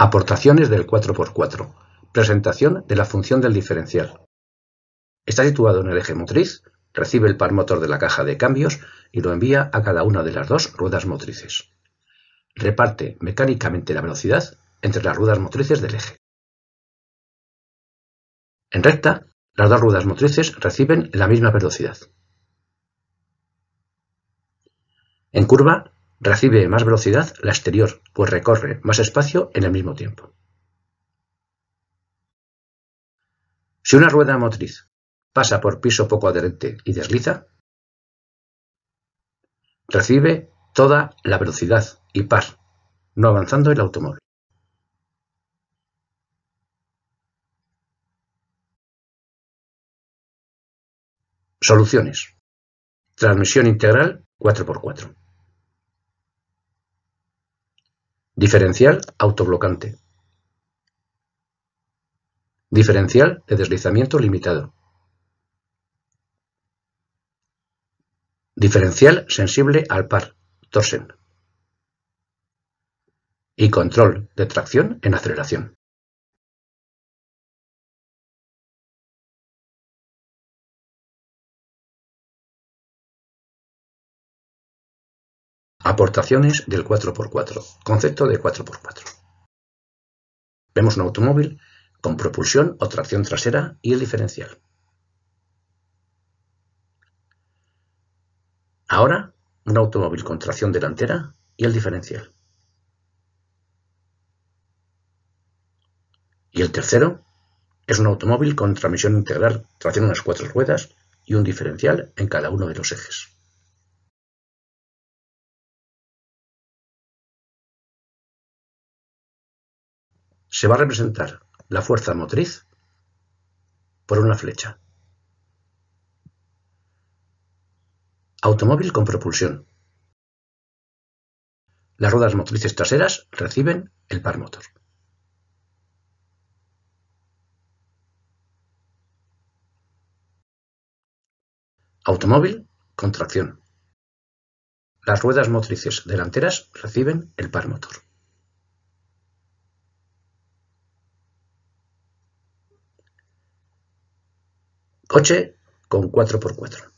Aportaciones del 4x4. Presentación de la función del diferencial. Está situado en el eje motriz, recibe el par motor de la caja de cambios y lo envía a cada una de las dos ruedas motrices. Reparte mecánicamente la velocidad entre las ruedas motrices del eje. En recta, las dos ruedas motrices reciben la misma velocidad. En curva, Recibe más velocidad la exterior pues recorre más espacio en el mismo tiempo. Si una rueda motriz pasa por piso poco adherente y desliza, recibe toda la velocidad y par, no avanzando el automóvil. Soluciones. Transmisión integral 4x4. Diferencial autoblocante. Diferencial de deslizamiento limitado. Diferencial sensible al par, torsen. Y control de tracción en aceleración. Aportaciones del 4x4. Concepto de 4x4. Vemos un automóvil con propulsión o tracción trasera y el diferencial. Ahora, un automóvil con tracción delantera y el diferencial. Y el tercero es un automóvil con transmisión integral, tracción unas cuatro ruedas y un diferencial en cada uno de los ejes. se va a representar la fuerza motriz por una flecha. Automóvil con propulsión. Las ruedas motrices traseras reciben el par motor. Automóvil con tracción. Las ruedas motrices delanteras reciben el par motor. Coche con 4x4.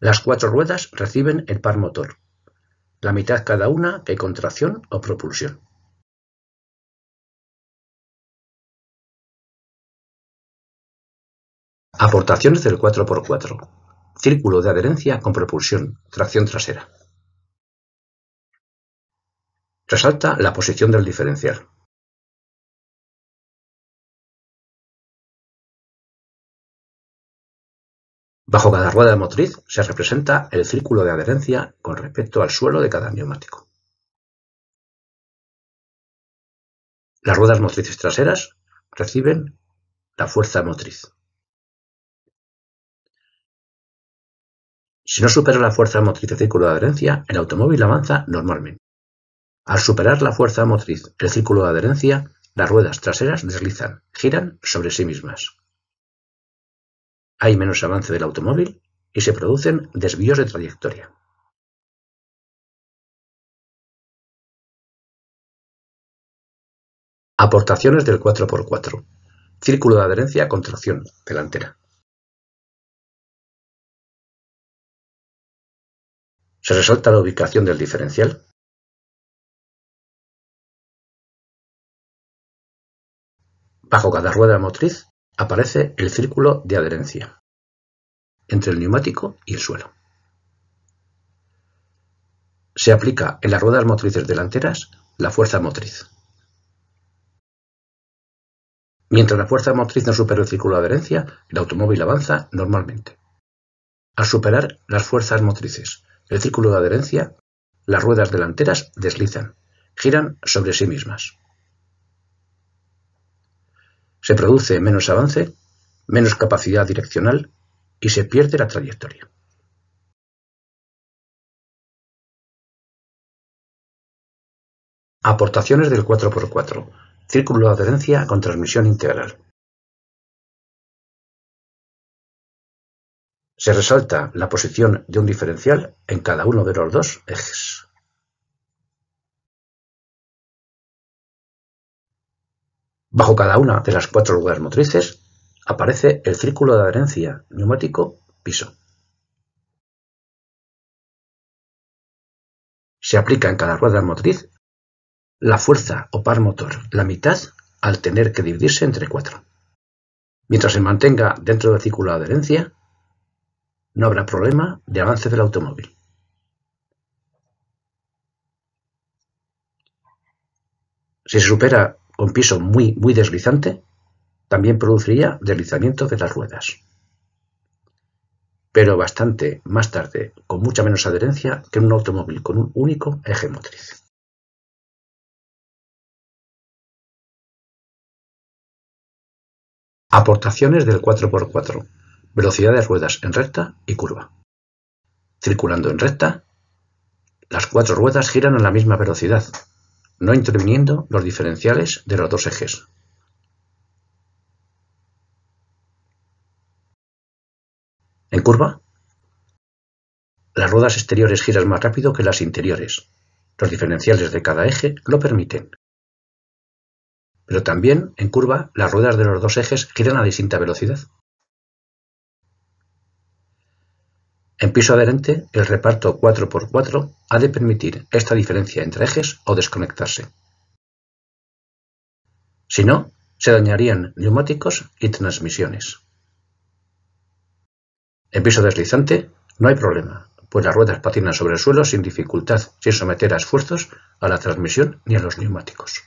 Las cuatro ruedas reciben el par motor, la mitad cada una que con tracción o propulsión. Aportaciones del 4x4. Círculo de adherencia con propulsión, tracción trasera. Resalta la posición del diferencial. Bajo cada rueda motriz se representa el círculo de adherencia con respecto al suelo de cada neumático. Las ruedas motrices traseras reciben la fuerza motriz. Si no supera la fuerza motriz el círculo de adherencia, el automóvil avanza normalmente. Al superar la fuerza motriz el círculo de adherencia, las ruedas traseras deslizan, giran sobre sí mismas. Hay menos avance del automóvil y se producen desvíos de trayectoria. Aportaciones del 4x4. Círculo de adherencia con tracción delantera. Se resalta la ubicación del diferencial. Bajo cada rueda motriz Aparece el círculo de adherencia entre el neumático y el suelo. Se aplica en las ruedas motrices delanteras la fuerza motriz. Mientras la fuerza motriz no supera el círculo de adherencia, el automóvil avanza normalmente. Al superar las fuerzas motrices, el círculo de adherencia, las ruedas delanteras deslizan, giran sobre sí mismas se produce menos avance, menos capacidad direccional y se pierde la trayectoria. Aportaciones del 4x4. Círculo de adherencia con transmisión integral. Se resalta la posición de un diferencial en cada uno de los dos ejes. Bajo cada una de las cuatro ruedas motrices aparece el círculo de adherencia neumático piso. Se aplica en cada rueda motriz la fuerza o par motor, la mitad, al tener que dividirse entre cuatro. Mientras se mantenga dentro del círculo de adherencia, no habrá problema de avance del automóvil. Si se supera con piso muy, muy deslizante también produciría deslizamiento de las ruedas. Pero bastante más tarde, con mucha menos adherencia que en un automóvil con un único eje motriz. Aportaciones del 4x4. Velocidad de ruedas en recta y curva. Circulando en recta, las cuatro ruedas giran a la misma velocidad, no interviniendo los diferenciales de los dos ejes. En curva, las ruedas exteriores giran más rápido que las interiores. Los diferenciales de cada eje lo permiten. Pero también, en curva, las ruedas de los dos ejes giran a distinta velocidad. En piso adherente, el reparto 4x4 ha de permitir esta diferencia entre ejes o desconectarse. Si no, se dañarían neumáticos y transmisiones. En piso deslizante, no hay problema, pues las ruedas patinan sobre el suelo sin dificultad, sin someter a esfuerzos a la transmisión ni a los neumáticos.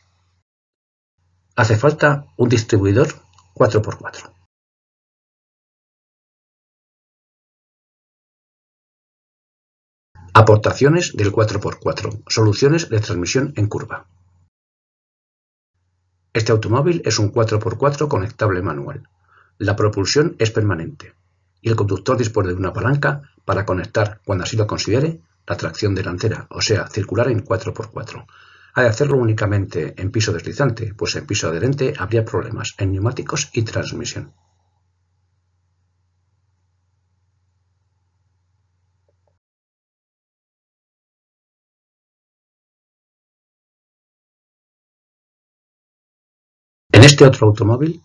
Hace falta un distribuidor 4x4. Aportaciones del 4x4. Soluciones de transmisión en curva. Este automóvil es un 4x4 conectable manual. La propulsión es permanente y el conductor dispone de una palanca para conectar, cuando así lo considere, la tracción delantera, o sea, circular en 4x4. Hay de hacerlo únicamente en piso deslizante, pues en piso adherente habría problemas en neumáticos y transmisión. este otro automóvil,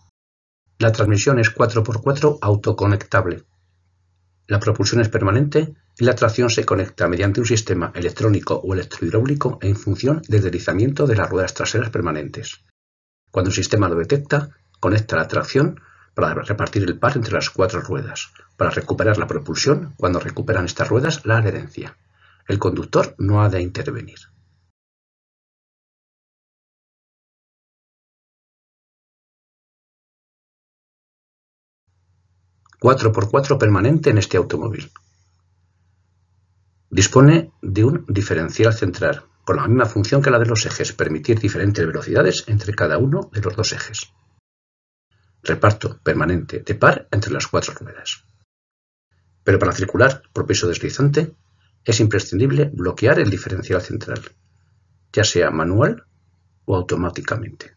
la transmisión es 4x4 autoconectable. La propulsión es permanente y la tracción se conecta mediante un sistema electrónico o electrohidráulico en función del deslizamiento de las ruedas traseras permanentes. Cuando el sistema lo detecta, conecta la tracción para repartir el par entre las cuatro ruedas, para recuperar la propulsión cuando recuperan estas ruedas la adherencia. El conductor no ha de intervenir. 4x4 permanente en este automóvil. Dispone de un diferencial central, con la misma función que la de los ejes, permitir diferentes velocidades entre cada uno de los dos ejes. Reparto permanente de par entre las cuatro ruedas. Pero para circular por piso deslizante es imprescindible bloquear el diferencial central, ya sea manual o automáticamente.